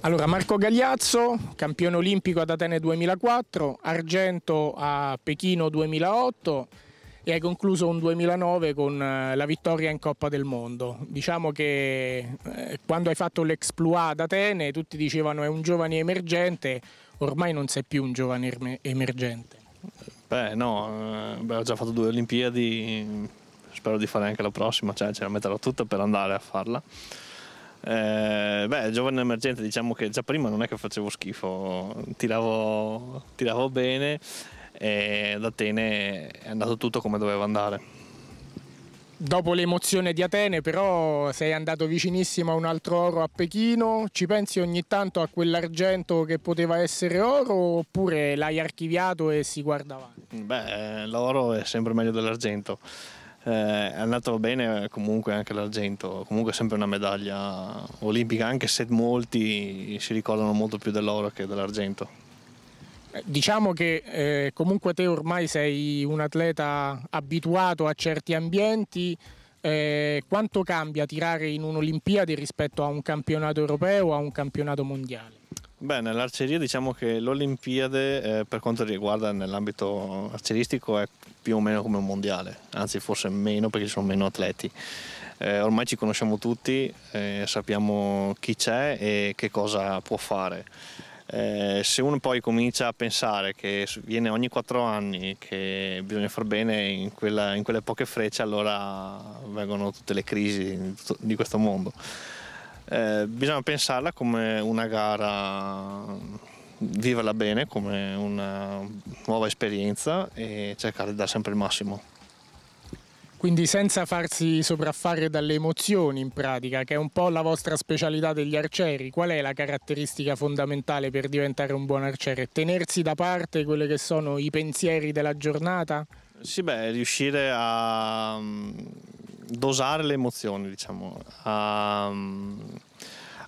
Allora, Marco Gagliazzo, campione olimpico ad Atene 2004, argento a Pechino 2008, e hai concluso un 2009 con eh, la vittoria in Coppa del Mondo. Diciamo che eh, quando hai fatto l'exploit ad Atene tutti dicevano è un giovane emergente, ormai non sei più un giovane emergente. Beh no, beh, ho già fatto due Olimpiadi, mm, spero di fare anche la prossima, cioè ce la metterò tutta per andare a farla. Eh, beh, giovane emergente, diciamo che già prima non è che facevo schifo, tiravo, tiravo bene e ad Atene è andato tutto come doveva andare. Dopo l'emozione di Atene però sei andato vicinissimo a un altro oro a Pechino, ci pensi ogni tanto a quell'argento che poteva essere oro oppure l'hai archiviato e si guarda avanti? Beh, l'oro è sempre meglio dell'argento, eh, è andato bene comunque anche l'argento, comunque è sempre una medaglia olimpica anche se molti si ricordano molto più dell'oro che dell'argento. Diciamo che eh, comunque te ormai sei un atleta abituato a certi ambienti, eh, quanto cambia tirare in un'Olimpiade rispetto a un campionato europeo o a un campionato mondiale? Beh, nell'arceria diciamo che l'Olimpiade eh, per quanto riguarda nell'ambito arceristico è più o meno come un mondiale, anzi forse meno perché ci sono meno atleti. Eh, ormai ci conosciamo tutti, eh, sappiamo chi c'è e che cosa può fare. Eh, se uno poi comincia a pensare che viene ogni quattro anni, che bisogna far bene in, quella, in quelle poche frecce, allora vengono tutte le crisi di questo mondo. Eh, bisogna pensarla come una gara, viverla bene, come una nuova esperienza e cercare di dare sempre il massimo. Quindi senza farsi sopraffare dalle emozioni in pratica, che è un po' la vostra specialità degli arcieri, qual è la caratteristica fondamentale per diventare un buon arciere? Tenersi da parte quelli che sono i pensieri della giornata? Sì, beh, riuscire a mm, dosare le emozioni, diciamo, a, mm,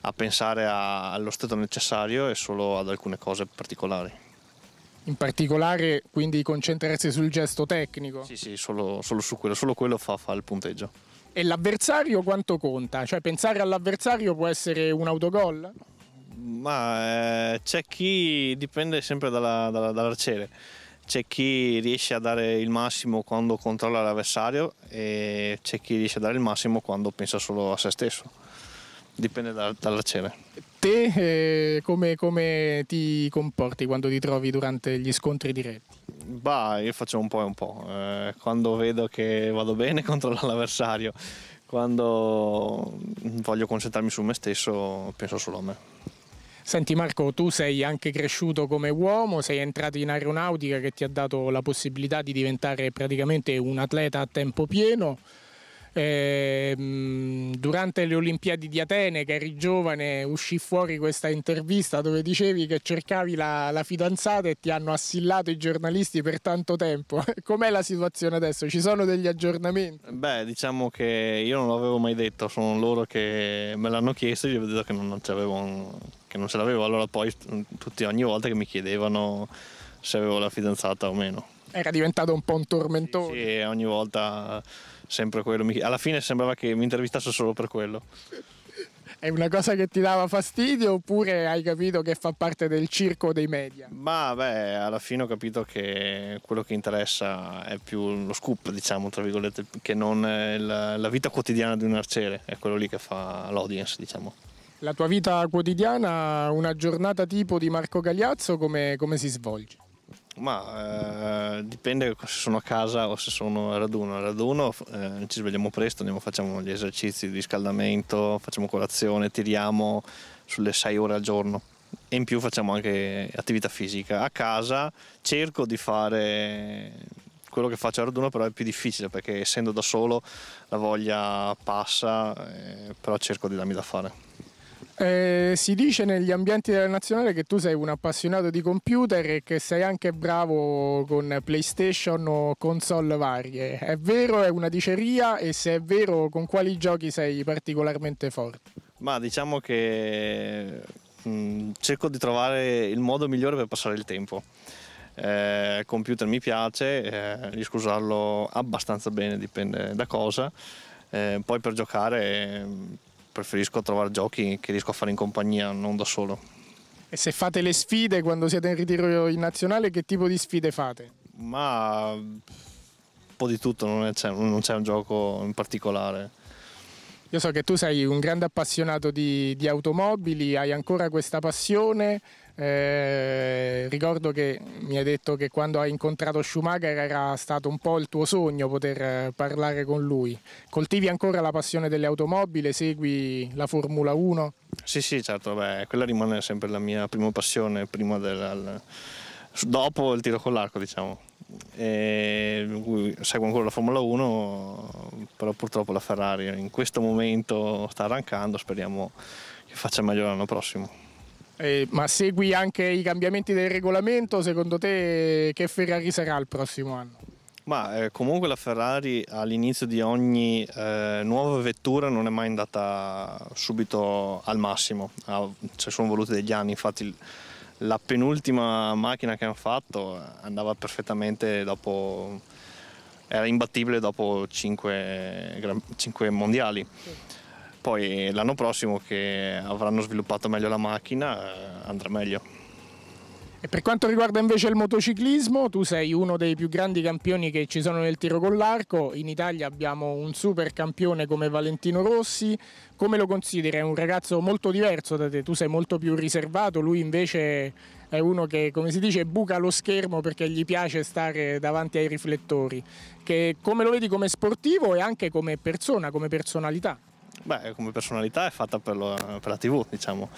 a pensare a, allo stato necessario e solo ad alcune cose particolari. In particolare quindi concentrarsi sul gesto tecnico? Sì, sì, solo, solo su quello, solo quello fa, fa il punteggio. E l'avversario quanto conta? Cioè pensare all'avversario può essere un autogol? Ma eh, c'è chi dipende sempre dalla, dalla, dall'arciere, c'è chi riesce a dare il massimo quando controlla l'avversario e c'è chi riesce a dare il massimo quando pensa solo a se stesso, dipende da, dall'arciere. Te eh, come, come, ti comporti quando ti trovi durante gli scontri diretti? Bah, io faccio un po' e un po'. Eh, quando vedo che vado bene controllo l'avversario, quando voglio concentrarmi su me stesso penso solo a me. Senti Marco, tu sei anche cresciuto come uomo, sei entrato in aeronautica che ti ha dato la possibilità di diventare praticamente un atleta a tempo pieno. Eh, durante le Olimpiadi di Atene, che eri giovane, uscì fuori questa intervista dove dicevi che cercavi la, la fidanzata e ti hanno assillato i giornalisti per tanto tempo. Com'è la situazione adesso? Ci sono degli aggiornamenti? Beh, diciamo che io non l'avevo mai detto, sono loro che me l'hanno chiesto e gli ho detto che non, non, che non ce l'avevo. Allora poi tutti ogni volta che mi chiedevano se avevo la fidanzata o meno. Era diventato un po' un tormentone. Sì, sì ogni volta sempre quello. Alla fine sembrava che mi intervistasse solo per quello. È una cosa che ti dava fastidio oppure hai capito che fa parte del circo dei media? Ma beh, alla fine ho capito che quello che interessa è più lo scoop, diciamo, tra virgolette, che non la, la vita quotidiana di un arciere, è quello lì che fa l'audience, diciamo. La tua vita quotidiana, una giornata tipo di Marco Gagliazzo, come, come si svolge? Ma eh, dipende se sono a casa o se sono a raduno. A raduno eh, ci svegliamo presto, andiamo, facciamo gli esercizi di riscaldamento, facciamo colazione, tiriamo sulle 6 ore al giorno e in più facciamo anche attività fisica. A casa cerco di fare quello che faccio a raduno però è più difficile perché essendo da solo la voglia passa, eh, però cerco di darmi da fare. Eh, si dice negli ambienti della nazionale che tu sei un appassionato di computer e che sei anche bravo con PlayStation o console varie. È vero, è una diceria e se è vero, con quali giochi sei particolarmente forte? Ma diciamo che mh, mm, cerco di trovare il modo migliore per passare il tempo. Eh, computer mi piace, eh, riesco a usarlo abbastanza bene, dipende da cosa. Eh, poi per giocare mm, preferisco trovare giochi che riesco a fare in compagnia, non da solo. E se fate le sfide quando siete in ritiro in nazionale, che tipo di sfide fate? Ma un po' di tutto, non, c'è, non c'è un gioco in particolare. Io so che tu sei un grande appassionato di, di automobili, hai ancora questa passione. Eh, ricordo che mi hai detto che quando hai incontrato Schumacher era stato un po' il tuo sogno poter eh, parlare con lui. Coltivi ancora la passione delle automobili, segui la Formula 1? Sì, sì, certo, beh, quella rimane sempre la mia prima passione, prima del, dopo il tiro con l'arco, diciamo eh, seguono ancora la Formula 1, però purtroppo la Ferrari in questo momento sta arrancando, speriamo che faccia meglio l'anno prossimo. Eh, ma segui anche i cambiamenti del regolamento, secondo te che Ferrari sarà il prossimo anno? Ma eh, comunque la Ferrari all'inizio di ogni eh, nuova vettura non è mai andata subito al massimo, ah, ci sono voluti degli anni, infatti la penultima macchina che hanno fatto eh, andava perfettamente dopo era imbattibile dopo 5, 5 mondiali poi l'anno prossimo che avranno sviluppato meglio la macchina eh, andrà meglio e per quanto riguarda invece il motociclismo, tu sei uno dei più grandi campioni che ci sono nel tiro con l'arco. In Italia abbiamo un super campione come Valentino Rossi. Come lo consideri? È un ragazzo molto diverso da te, tu sei molto più riservato, lui invece è uno che, come si dice, buca lo schermo perché gli piace stare davanti ai riflettori. Che, come lo vedi come sportivo e anche come persona, come personalità? Beh, come personalità è fatta per, lo, per la TV, diciamo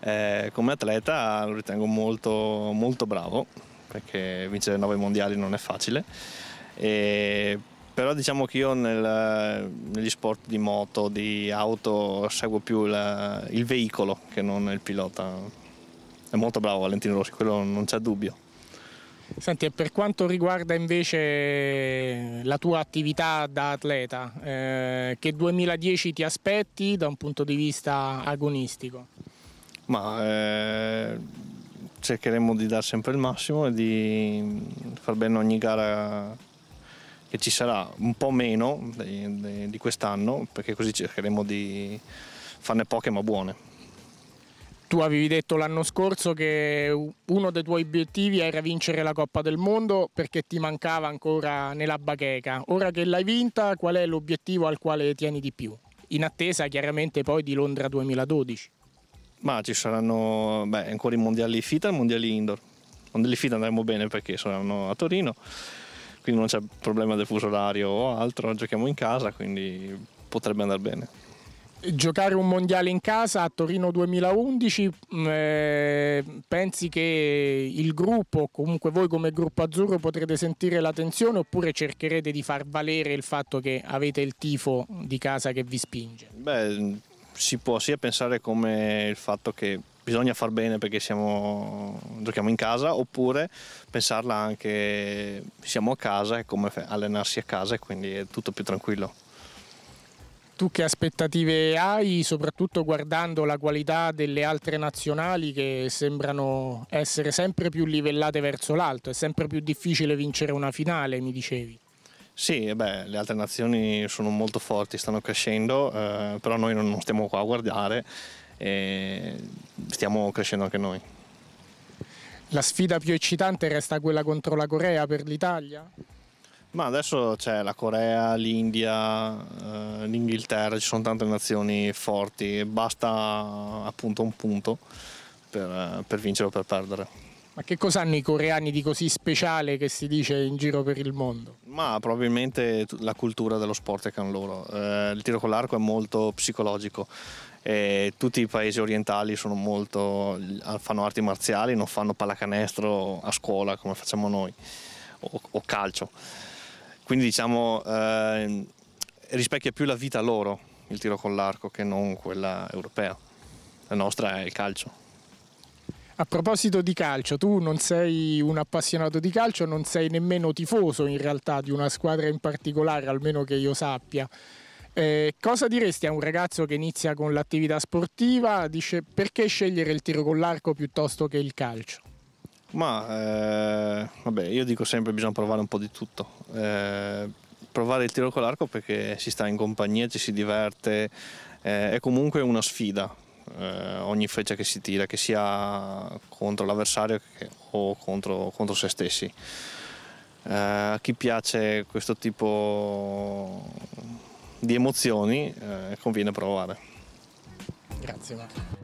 eh, come atleta lo ritengo molto, molto bravo perché vincere nove mondiali non è facile. E, però diciamo che io nel, negli sport di moto, di auto, seguo più la, il veicolo che non il pilota. È molto bravo Valentino Rossi, quello non c'è dubbio. Senti, e per quanto riguarda invece la tua attività da atleta, eh, che 2010 ti aspetti da un punto di vista agonistico? Ma eh, cercheremo di dare sempre il massimo e di far bene ogni gara che ci sarà, un po' meno di, di, di quest'anno, perché così cercheremo di farne poche ma buone. Tu avevi detto l'anno scorso che uno dei tuoi obiettivi era vincere la Coppa del Mondo perché ti mancava ancora nella bacheca. Ora che l'hai vinta, qual è l'obiettivo al quale tieni di più? In attesa chiaramente poi di Londra 2012. Ma ci saranno beh, ancora i mondiali FITA e i mondiali indoor. I Mondiali FITA andremo bene perché saranno a Torino, quindi non c'è problema del fuso orario o altro, giochiamo in casa, quindi potrebbe andare bene giocare un mondiale in casa a Torino 2011 mm, eh, pensi che il gruppo comunque voi come gruppo azzurro potrete sentire la tensione oppure cercherete di far valere il fatto che avete il tifo di casa che vi spinge? Beh si può sia pensare come il fatto che bisogna far bene perché siamo, giochiamo in casa oppure pensarla anche siamo a casa e come allenarsi a casa e quindi è tutto più tranquillo. Tu che aspettative hai, soprattutto guardando la qualità delle altre nazionali che sembrano essere sempre più livellate verso l'alto, è sempre più difficile vincere una finale, mi dicevi? Sì, beh, le altre nazioni sono molto forti, stanno crescendo, eh, però noi non stiamo qua a guardare, e stiamo crescendo anche noi. La sfida più eccitante resta quella contro la Corea per l'Italia? Ma adesso c'è la Corea, l'India, eh, l'Inghilterra, ci sono tante nazioni forti, basta appunto un punto per, per vincere o per perdere. Ma che cosa hanno i coreani di così speciale che si dice in giro per il mondo? Ma probabilmente la cultura dello sport che hanno loro. Eh, il tiro con l'arco è molto psicologico. Eh, tutti i paesi orientali molto, fanno arti marziali, non fanno pallacanestro a scuola come facciamo noi, o, o calcio. Quindi diciamo eh, rispecchia più la vita loro il tiro con l'arco che non quella europea. La nostra è il calcio. A proposito di calcio, tu non sei un appassionato di calcio, non sei nemmeno tifoso in realtà di una squadra in particolare, almeno che io sappia. Eh, cosa diresti a un ragazzo che inizia con l'attività sportiva? Dice perché scegliere il tiro con l'arco piuttosto che il calcio? Ma eh, vabbè, io dico sempre che bisogna provare un po' di tutto. Eh, provare il tiro con l'arco perché si sta in compagnia, ci si diverte, eh, è comunque una sfida eh, ogni freccia che si tira, che sia contro l'avversario o contro, contro se stessi. Eh, a chi piace questo tipo di emozioni eh, conviene provare. Grazie Marco.